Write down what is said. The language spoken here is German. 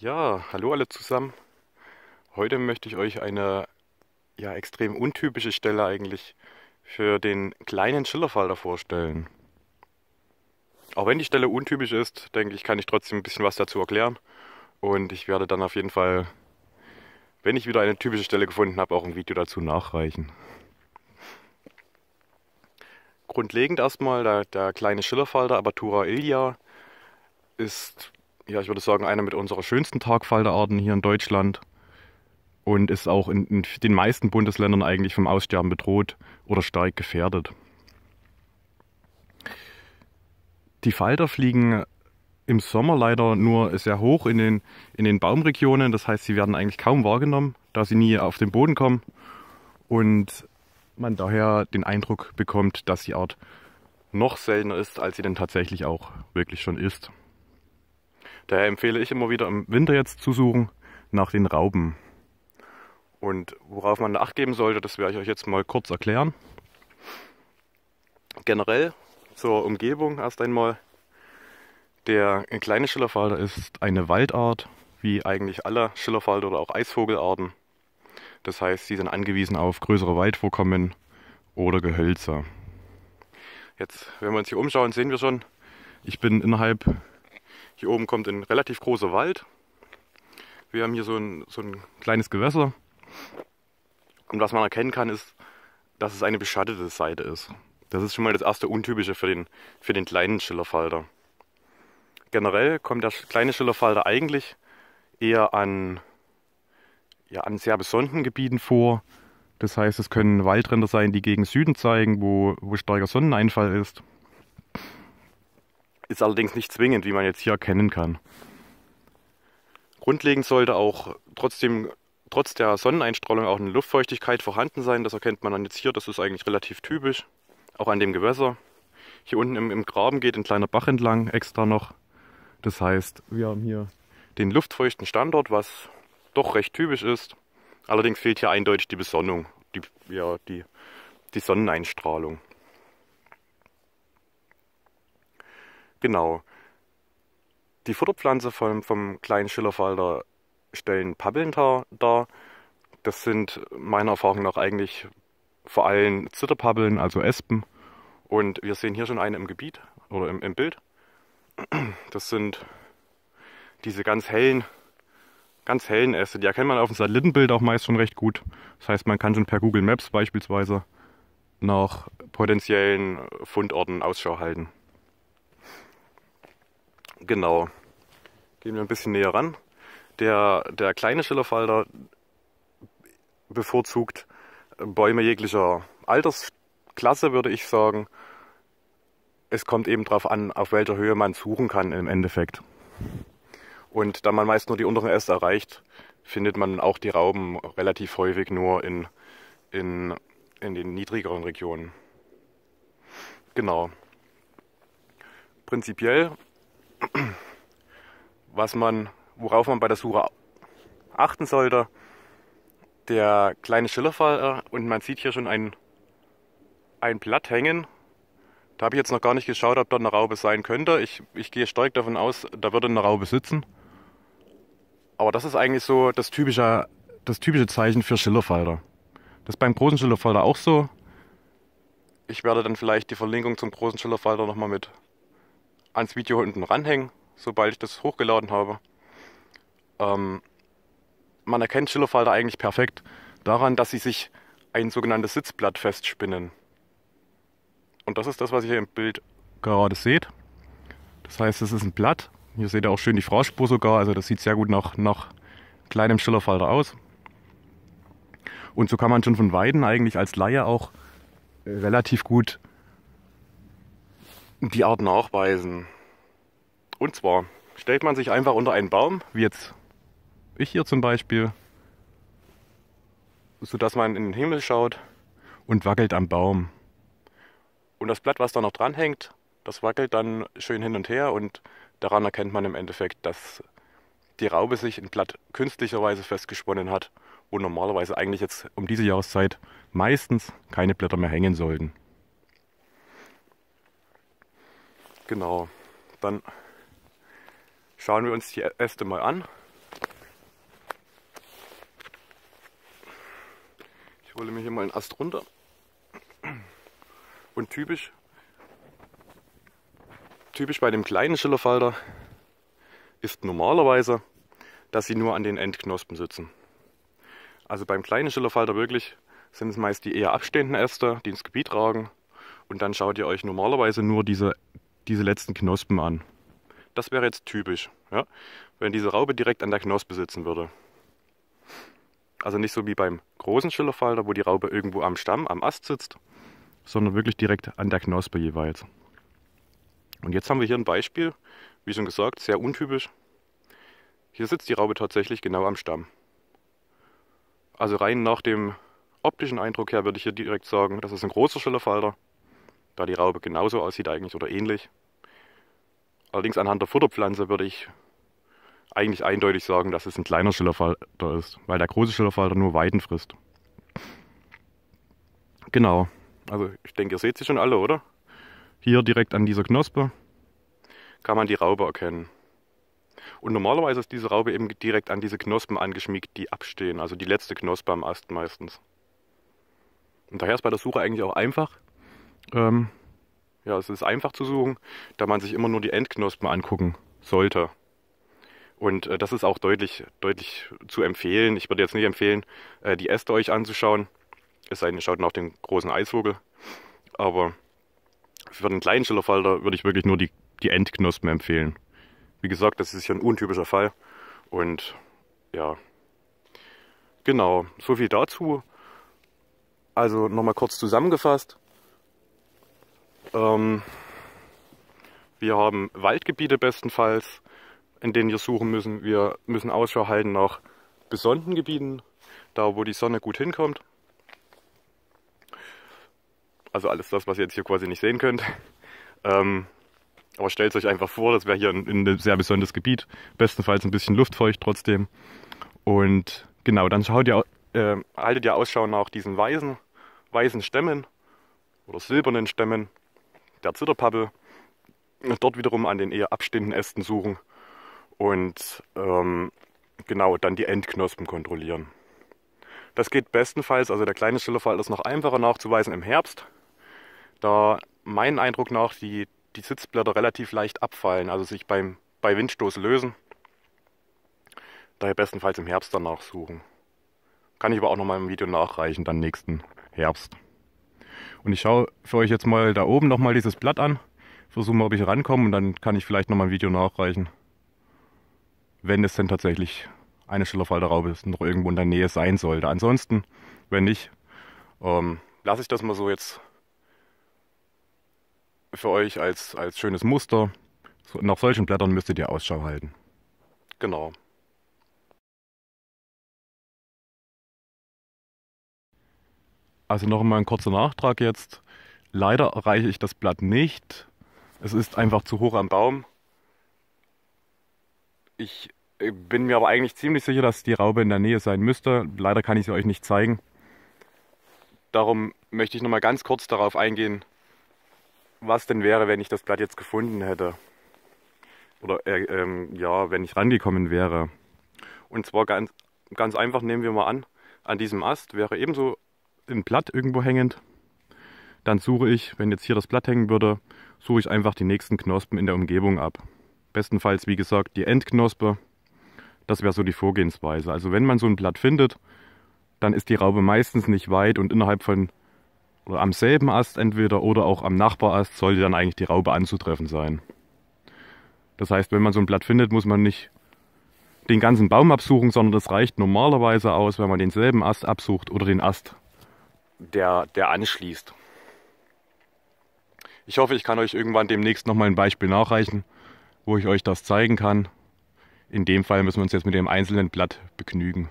Ja, hallo alle zusammen. Heute möchte ich euch eine ja, extrem untypische Stelle eigentlich für den kleinen Schillerfalter vorstellen. Auch wenn die Stelle untypisch ist, denke ich, kann ich trotzdem ein bisschen was dazu erklären. Und ich werde dann auf jeden Fall, wenn ich wieder eine typische Stelle gefunden habe, auch ein Video dazu nachreichen. Grundlegend erstmal, der, der kleine Schillerfalter Abatura ilia ist ja, ich würde sagen, einer mit unserer schönsten Tagfalterarten hier in Deutschland und ist auch in, in den meisten Bundesländern eigentlich vom Aussterben bedroht oder stark gefährdet. Die Falter fliegen im Sommer leider nur sehr hoch in den, in den Baumregionen. Das heißt, sie werden eigentlich kaum wahrgenommen, da sie nie auf den Boden kommen. Und man daher den Eindruck bekommt, dass die Art noch seltener ist, als sie denn tatsächlich auch wirklich schon ist. Daher empfehle ich immer wieder im Winter jetzt zu suchen nach den Rauben. Und worauf man Acht geben sollte, das werde ich euch jetzt mal kurz erklären. Generell zur Umgebung erst einmal. Der kleine Schillerfalter ist eine Waldart, wie eigentlich alle Schillerfalter oder auch Eisvogelarten. Das heißt, sie sind angewiesen auf größere Waldvorkommen oder Gehölze. Jetzt, wenn wir uns hier umschauen, sehen wir schon, ich bin innerhalb hier oben kommt ein relativ großer Wald. Wir haben hier so ein, so ein kleines Gewässer. Und was man erkennen kann, ist, dass es eine beschattete Seite ist. Das ist schon mal das erste Untypische für den, für den kleinen Schillerfalter. Generell kommt der kleine Schillerfalter eigentlich eher an, ja, an sehr besonnten Gebieten vor. Das heißt, es können Waldränder sein, die gegen Süden zeigen, wo, wo starker Sonneneinfall ist. Ist allerdings nicht zwingend, wie man jetzt hier erkennen kann. Grundlegend sollte auch trotzdem trotz der Sonneneinstrahlung auch eine Luftfeuchtigkeit vorhanden sein. Das erkennt man dann jetzt hier. Das ist eigentlich relativ typisch. Auch an dem Gewässer. Hier unten im, im Graben geht ein kleiner Bach entlang extra noch. Das heißt, wir haben hier den luftfeuchten Standort, was doch recht typisch ist. Allerdings fehlt hier eindeutig die Besonnung, die, ja, die, die Sonneneinstrahlung. Genau. Die Futterpflanze vom, vom kleinen Schillerfalter stellen Pappeln dar. dar. Das sind meiner Erfahrung nach eigentlich vor allem Zitterpappeln, also Espen. Und wir sehen hier schon eine im Gebiet oder im, im Bild. Das sind diese ganz hellen, ganz hellen Äste. Die erkennt man auf dem Satellitenbild auch meist schon recht gut. Das heißt, man kann schon per Google Maps beispielsweise nach potenziellen Fundorten Ausschau halten. Genau. Gehen wir ein bisschen näher ran. Der, der kleine Schillerfalter bevorzugt Bäume jeglicher Altersklasse, würde ich sagen. Es kommt eben darauf an, auf welcher Höhe man suchen kann im Endeffekt. Und da man meist nur die unteren Äste erreicht, findet man auch die Rauben relativ häufig nur in, in, in den niedrigeren Regionen. Genau. Prinzipiell was man, worauf man bei der Suche achten sollte. Der kleine Schillerfall äh, und man sieht hier schon ein, ein Blatt hängen. Da habe ich jetzt noch gar nicht geschaut, ob da eine Raube sein könnte. Ich, ich gehe stark davon aus, da würde eine Raube sitzen. Aber das ist eigentlich so das typische, das typische Zeichen für Schillerfalter. Das ist beim großen Schillerfalter auch so. Ich werde dann vielleicht die Verlinkung zum großen Schillerfalter nochmal mit ans Video unten ranhängen, sobald ich das hochgeladen habe. Ähm, man erkennt Schillerfalter eigentlich perfekt daran, dass sie sich ein sogenanntes Sitzblatt festspinnen. Und das ist das, was ihr hier im Bild gerade seht. Das heißt, es ist ein Blatt. Hier seht ihr auch schön die Frauspur sogar. Also das sieht sehr gut nach, nach kleinem Schillerfalter aus. Und so kann man schon von Weiden eigentlich als Laie auch relativ gut die Art nachweisen. Und zwar stellt man sich einfach unter einen Baum, wie jetzt ich hier zum Beispiel, sodass man in den Himmel schaut und wackelt am Baum. Und das Blatt, was da noch dranhängt, das wackelt dann schön hin und her und daran erkennt man im Endeffekt, dass die Raube sich ein Blatt künstlicherweise festgesponnen hat, wo normalerweise eigentlich jetzt um diese Jahreszeit meistens keine Blätter mehr hängen sollten. Genau, dann schauen wir uns die Äste mal an. Ich hole mir hier mal einen Ast runter. Und typisch, typisch bei dem kleinen Schillerfalter ist normalerweise, dass sie nur an den Endknospen sitzen. Also beim kleinen Schillerfalter wirklich sind es meist die eher abstehenden Äste, die ins Gebiet ragen. Und dann schaut ihr euch normalerweise nur diese diese letzten Knospen an. Das wäre jetzt typisch, ja? wenn diese Raube direkt an der Knospe sitzen würde. Also nicht so wie beim großen Schillerfalter, wo die Raube irgendwo am Stamm, am Ast sitzt, sondern wirklich direkt an der Knospe jeweils. Und jetzt haben wir hier ein Beispiel, wie schon gesagt, sehr untypisch. Hier sitzt die Raube tatsächlich genau am Stamm. Also rein nach dem optischen Eindruck her würde ich hier direkt sagen, das ist ein großer Schillerfalter da die Raube genauso aussieht eigentlich oder ähnlich. Allerdings anhand der Futterpflanze würde ich eigentlich eindeutig sagen, dass es ein kleiner Schillerfalter ist, weil der große Schillerfalter nur Weiden frisst. Genau, also ich denke, ihr seht sie schon alle, oder? Hier direkt an dieser Knospe kann man die Raube erkennen. Und normalerweise ist diese Raube eben direkt an diese Knospen angeschmiegt, die abstehen, also die letzte Knospe am Ast meistens. Und daher ist bei der Suche eigentlich auch einfach, ähm, ja, es ist einfach zu suchen, da man sich immer nur die Endknospen angucken sollte. Und äh, das ist auch deutlich, deutlich zu empfehlen. Ich würde jetzt nicht empfehlen, äh, die Äste euch anzuschauen. Es sei denn, ihr schaut nach dem großen Eisvogel. Aber für den kleinen Schillerfalter würde ich wirklich nur die, die Endknospen empfehlen. Wie gesagt, das ist ja ein untypischer Fall. Und ja, genau, so viel dazu. Also nochmal kurz zusammengefasst. Ähm, wir haben Waldgebiete bestenfalls, in denen wir suchen müssen. Wir müssen Ausschau halten nach besonnten Gebieten, da wo die Sonne gut hinkommt. Also alles das, was ihr jetzt hier quasi nicht sehen könnt. Ähm, aber stellt euch einfach vor, das wäre hier ein, ein, sehr besonderes Gebiet. Bestenfalls ein bisschen luftfeucht trotzdem. Und genau, dann schaut ihr, äh, haltet ihr Ausschau nach diesen weißen, weißen Stämmen oder silbernen Stämmen der Zitterpappel. Dort wiederum an den eher abstehenden Ästen suchen und ähm, genau dann die Endknospen kontrollieren. Das geht bestenfalls, also der kleine Schillerfall ist noch einfacher nachzuweisen im Herbst, da meinen Eindruck nach die, die Sitzblätter relativ leicht abfallen, also sich beim, bei Windstoß lösen. Daher bestenfalls im Herbst danach suchen. Kann ich aber auch nochmal im Video nachreichen, dann nächsten Herbst. Und ich schaue für euch jetzt mal da oben nochmal dieses Blatt an, versuche mal, ob ich rankomme und dann kann ich vielleicht nochmal ein Video nachreichen. Wenn es denn tatsächlich eine Schillerfalterraube noch irgendwo in der Nähe sein sollte. Ansonsten, wenn nicht, ähm, lasse ich das mal so jetzt für euch als, als schönes Muster. nach solchen Blättern müsstet ihr Ausschau halten. Genau. Also noch einmal ein kurzer Nachtrag jetzt. Leider erreiche ich das Blatt nicht. Es ist einfach zu hoch am Baum. Ich äh, bin mir aber eigentlich ziemlich sicher, dass die Raube in der Nähe sein müsste. Leider kann ich sie euch nicht zeigen. Darum möchte ich noch nochmal ganz kurz darauf eingehen, was denn wäre, wenn ich das Blatt jetzt gefunden hätte. Oder äh, ähm, ja, wenn ich rangekommen wäre. Und zwar ganz, ganz einfach nehmen wir mal an, an diesem Ast wäre ebenso ein Blatt irgendwo hängend. Dann suche ich, wenn jetzt hier das Blatt hängen würde, suche ich einfach die nächsten Knospen in der Umgebung ab. Bestenfalls, wie gesagt, die Endknospe. Das wäre so die Vorgehensweise. Also wenn man so ein Blatt findet, dann ist die Raube meistens nicht weit und innerhalb von oder am selben Ast entweder oder auch am Nachbarast sollte dann eigentlich die Raube anzutreffen sein. Das heißt, wenn man so ein Blatt findet, muss man nicht den ganzen Baum absuchen, sondern das reicht normalerweise aus, wenn man denselben Ast absucht oder den Ast der, der anschließt. Ich hoffe, ich kann euch irgendwann demnächst nochmal ein Beispiel nachreichen, wo ich euch das zeigen kann. In dem Fall müssen wir uns jetzt mit dem einzelnen Blatt begnügen.